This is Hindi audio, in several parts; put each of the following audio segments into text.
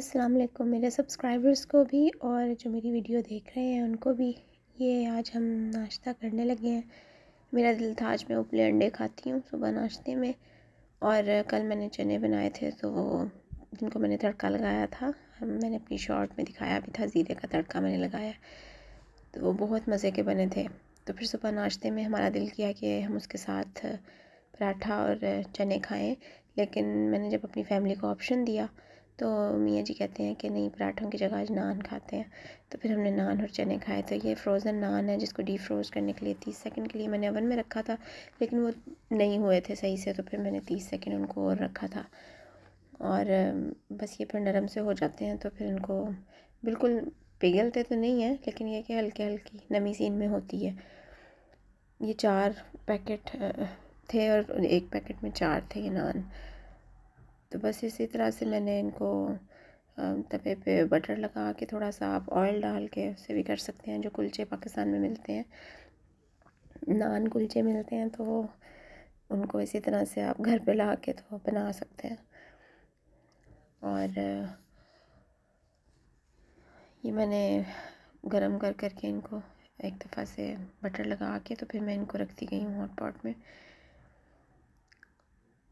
अस्सलाम वालेकुम मेरे सब्सक्राइबर्स को भी और जो मेरी वीडियो देख रहे हैं उनको भी ये आज हम नाश्ता करने लगे हैं मेरा दिल था आज मैं उपले अंडे खाती हूँ सुबह नाश्ते में और कल मैंने चने बनाए थे तो वो जिनको मैंने तड़का लगाया था मैंने अपनी शॉर्ट में दिखाया भी था ज़ीरे का तड़का मैंने लगाया तो वो बहुत मज़े के बने थे तो फिर सुबह नाश्ते में हमारा दिल किया कि हम उसके साथ पराठा और चने खाएं लेकिन मैंने जब अपनी फैमिली को ऑप्शन दिया तो मियाँ जी कहते हैं कि नहीं पराठों की जगह आज नान खाते हैं तो फिर हमने नान और चने खाए तो ये फ्रोज़न नान है जिसको डी फ्रोज करने के लिए तीस सेकंड के लिए मैंने ओवन में रखा था लेकिन वो नहीं हुए थे सही से तो फिर मैंने तीस सेकंड उनको और रखा था और बस ये फिर नरम से हो जाते हैं तो फिर उनको बिल्कुल पिघलते तो नहीं हैं लेकिन यह कि हल्की हल्की नमी सी इनमें होती है ये चार पैकेट थे और एक पैकेट में चार थे ये नान तो बस इसी तरह से मैंने इनको तवे पे बटर लगा के थोड़ा सा आप ऑयल डाल के उसे भी कर सकते हैं जो कुलचे पाकिस्तान में मिलते हैं नान कुलचे मिलते हैं तो उनको इसी तरह से आप घर पे ला के तो बना सकते हैं और ये मैंने गरम कर करके इनको एक दफ़ा से बटर लगा के तो फिर मैं इनको रखती गई हूँ हॉट पॉट में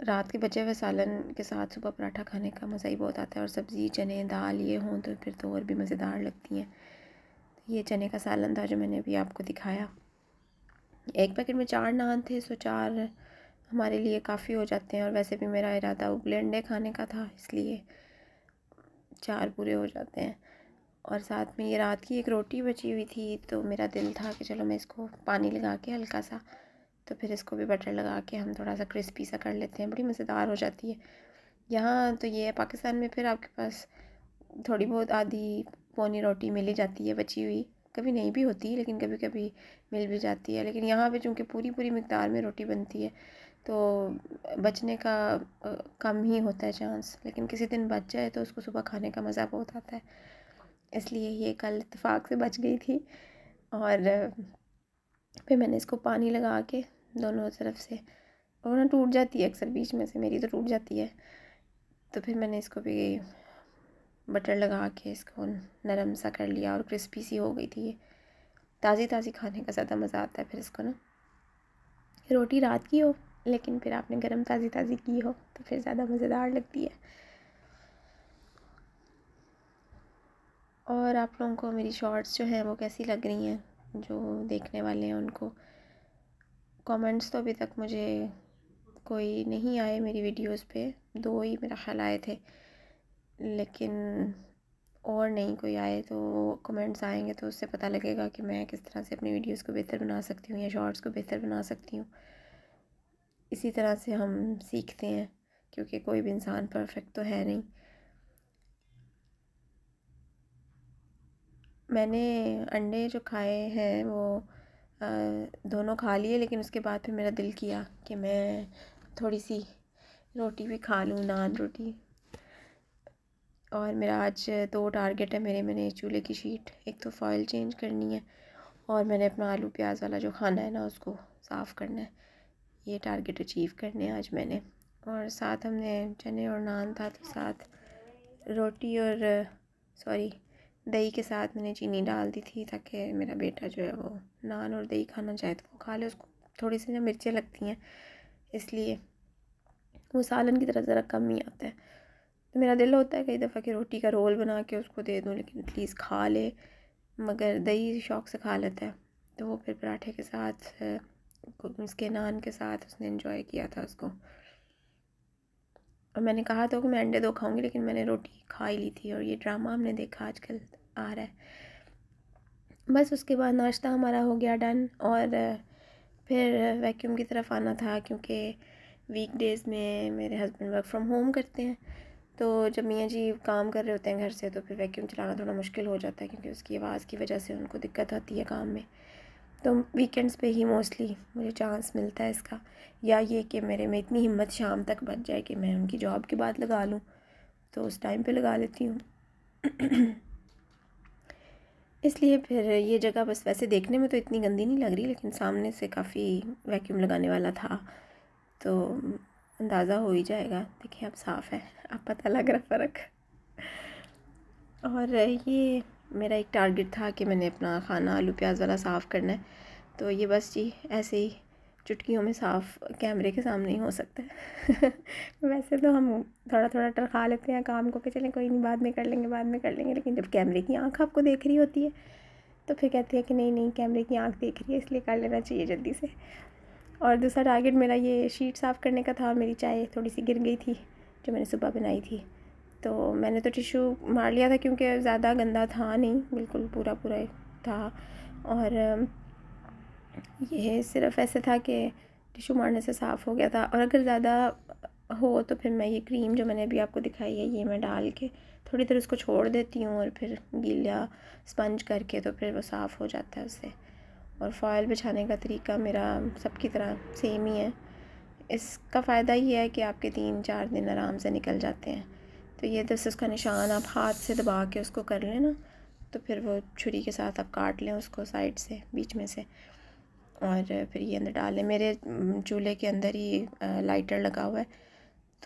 रात के बचे हुए सालन के साथ सुबह पराठा खाने का मज़ा ही बहुत आता है और सब्ज़ी चने दाल ये हों तो फिर तो और भी मज़ेदार लगती हैं ये चने का सालन था जो मैंने अभी आपको दिखाया एक पैकेट में चार नान थे सो चार हमारे लिए काफ़ी हो जाते हैं और वैसे भी मेरा इरादा उबले अंडे खाने का था इसलिए चार पूरे हो जाते हैं और साथ में ये रात की एक रोटी बची हुई थी तो मेरा दिल था कि चलो मैं इसको पानी लगा के हल्का सा तो फिर इसको भी बटर लगा के हम थोड़ा सा क्रिस्पी सा कर लेते हैं बड़ी मज़ेदार हो जाती है यहाँ तो ये है पाकिस्तान में फिर आपके पास थोड़ी बहुत आधी पौनी रोटी मिली जाती है बची हुई कभी नहीं भी होती लेकिन कभी कभी मिल भी जाती है लेकिन यहाँ पे चूँकि पूरी पूरी मकदार में रोटी बनती है तो बचने का कम ही होता है चांस लेकिन किसी दिन बच जाए तो उसको सुबह खाने का मज़ा बहुत आता है इसलिए ये कल इतफाक़ से बच गई थी और फिर मैंने इसको पानी लगा के दोनों तरफ से और ना टूट जाती है अक्सर बीच में से मेरी तो टूट जाती है तो फिर मैंने इसको भी बटर लगा के इसको नरम सा कर लिया और क्रिस्पी सी हो गई थी ये ताज़ी ताज़ी खाने का ज़्यादा मज़ा आता है फिर इसको ना रोटी रात की हो लेकिन फिर आपने गर्म ताज़ी ताज़ी की हो तो फिर ज़्यादा मज़ेदार लगती है और आप लोगों को मेरी शॉर्ट्स जो हैं वो कैसी लग रही हैं जो देखने वाले हैं उनको कमेंट्स तो अभी तक मुझे कोई नहीं आए मेरी वीडियोस पे दो ही मेरा ख्याल आए थे लेकिन और नहीं कोई आए तो कमेंट्स आएंगे तो उससे पता लगेगा कि मैं किस तरह से अपनी वीडियोस को बेहतर बना सकती हूँ या शॉर्ट्स को बेहतर बना सकती हूँ इसी तरह से हम सीखते हैं क्योंकि कोई भी इंसान परफेक्ट तो है नहीं मैंने अंडे जो खाए हैं वो दोनों खा लिए लेकिन उसके बाद फिर मेरा दिल किया कि मैं थोड़ी सी रोटी भी खा लूँ नान रोटी और मेरा आज दो टारगेट है मेरे मैंने चूल्हे की शीट एक तो फॉइल चेंज करनी है और मैंने अपना आलू प्याज वाला जो खाना है ना उसको साफ़ करना है ये टारगेट अचीव करने हैं आज मैंने और साथ हमने चने और नान था तो साथ रोटी और सॉरी दही के साथ मैंने चीनी डाल दी थी ताकि मेरा बेटा जो है वो नान और दही खाना चाहे तो वो खा ले उसको थोड़ी सी ना मिर्चें लगती हैं इसलिए वो सालन की तरह ज़रा कम ही आता है तो मेरा दिल होता है कई दफ़ा कि रोटी का रोल बना के उसको दे दूँ लेकिन प्लीज़ खा ले मगर दही शौक से खा लेता है तो वो फिर पराठे के साथ उसके नान के साथ उसने इन्जॉय किया था उसको और मैंने कहा था कि मैं अंडे दो खाऊंगी लेकिन मैंने रोटी खा ही ली थी और ये ड्रामा हमने देखा आजकल आ रहा है बस उसके बाद नाश्ता हमारा हो गया डन और फिर वैक्यूम की तरफ आना था क्योंकि वीक डेज़ में मेरे हस्बैंड वर्क फ्रॉम होम करते हैं तो जब मियाँ जी काम कर रहे होते हैं घर से तो फिर वैक्यूम चलाना थोड़ा मुश्किल हो जाता है क्योंकि उसकी आवाज़ की वजह से उनको दिक्कत आती है काम में तो वीकेंड्स पे ही मोस्टली मुझे चांस मिलता है इसका या ये कि मेरे में इतनी हिम्मत शाम तक बच जाए कि मैं उनकी जॉब के बाद लगा लूँ तो उस टाइम पर लगा लेती हूँ इसलिए फिर ये जगह बस वैसे देखने में तो इतनी गंदी नहीं लग रही लेकिन सामने से काफ़ी वैक्यूम लगाने वाला था तो अंदाज़ा हो ही जाएगा देखिए अब साफ़ है अब पता लग रहा फ़र्क और ये मेरा एक टारगेट था कि मैंने अपना खाना आलू प्याज वाला साफ़ करना है तो ये बस जी ऐसे ही चुटकियों में साफ कैमरे के सामने ही हो सकता है वैसे तो हम थोड़ा थोड़ा टरखा लेते हैं काम को कि चलें कोई नहीं बाद में कर लेंगे बाद में कर लेंगे लेकिन जब कैमरे की आँख आपको देख रही होती है तो फिर कहती है कि नहीं नहीं कैमरे की आँख देख रही है इसलिए कर लेना चाहिए जल्दी से और दूसरा टारगेट मेरा ये शीट साफ़ करने का था और मेरी चाय थोड़ी सी गिर गई थी जो मैंने सुबह बनाई थी तो मैंने तो टिशू मार लिया था क्योंकि ज़्यादा गंदा था नहीं बिल्कुल पूरा पूरा था और यह सिर्फ ऐसे था कि टिशू मारने से साफ़ हो गया था और अगर ज़्यादा हो तो फिर मैं ये क्रीम जो मैंने अभी आपको दिखाई है ये मैं डाल के थोड़ी देर उसको छोड़ देती हूँ और फिर गीला स्पंज करके तो फिर वो साफ़ हो जाता है उससे और फॉयल बिछाने का तरीका मेरा सबकी तरह सेम ही है इसका फ़ायदा ये है कि आपके तीन चार दिन आराम से निकल जाते हैं तो ये दस उसका निशान आप हाथ से दबा के उसको कर लेना तो फिर वो छुरी के साथ आप काट लें उसको साइड से बीच में से और फिर ये अंदर डाल लें मेरे चूल्हे के अंदर ही लाइटर लगा हुआ है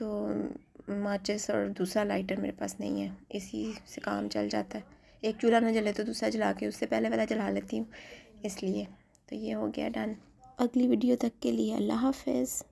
तो माचिस और दूसरा लाइटर मेरे पास नहीं है इसी से काम चल जाता है एक चूल्हा ना जले तो दूसरा जला के उससे पहले वाला जला लेती हूँ इसलिए तो ये हो गया डन अगली वीडियो तक के लिए अल्लाह हाफिज़